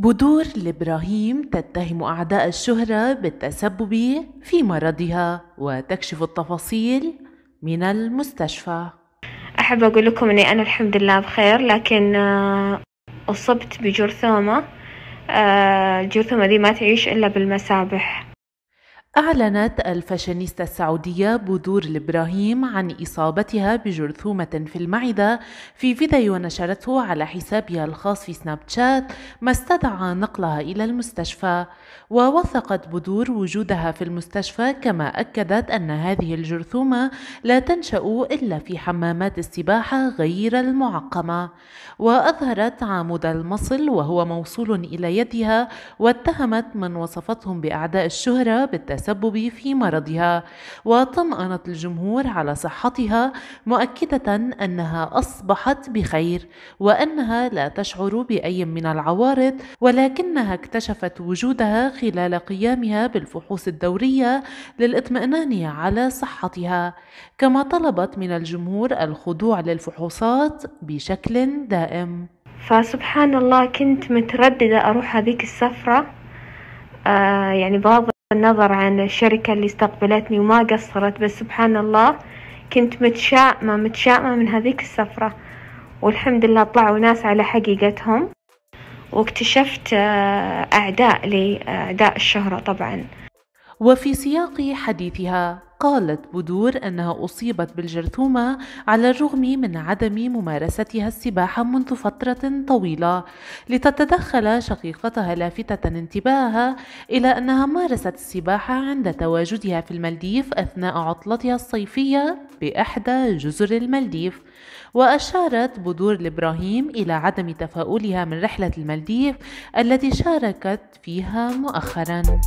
بذور لابراهيم تتهم اعداء الشهره بالتسبب في مرضها وتكشف التفاصيل من المستشفى احب اقول لكم اني انا الحمد لله بخير لكن آه، اصبت بجرثومه آه، الجرثومه دي ما تعيش الا بالمسابح أعلنت الفاشينيستا السعودية بذور الإبراهيم عن إصابتها بجرثومة في المعدة في فيديو نشرته على حسابها الخاص في سناب شات ما استدعى نقلها إلى المستشفى ووثقت بذور وجودها في المستشفى كما أكدت أن هذه الجرثومة لا تنشأ إلا في حمامات السباحة غير المعقمة وأظهرت عمود المصل وهو موصول إلى يدها واتهمت من وصفتهم بأعداء الشهرة بالتسبب التسبب في مرضها وطمأنت الجمهور على صحتها مؤكدة أنها أصبحت بخير وأنها لا تشعر بأي من العوارض ولكنها اكتشفت وجودها خلال قيامها بالفحوص الدورية للاطمئنان على صحتها كما طلبت من الجمهور الخضوع للفحوصات بشكل دائم فسبحان الله كنت مترددة أروح هذيك السفرة آه يعني بابا النظر عن الشركة اللي استقبلتني وما قصرت بس سبحان الله كنت متشائمة متشائمة من هذيك السفرة والحمد لله طلعوا ناس على حقيقتهم واكتشفت آه، أعداء لي آه، أعداء الشهرة طبعا وفي سياق حديثها قالت بدور أنها أصيبت بالجرثومة على الرغم من عدم ممارستها السباحة منذ فترة طويلة لتتدخل شقيقتها لافتة انتباهها إلى أنها مارست السباحة عند تواجدها في المالديف أثناء عطلتها الصيفية بإحدى جزر المالديف وأشارت بدور الإبراهيم إلى عدم تفاؤلها من رحلة المالديف التي شاركت فيها مؤخراً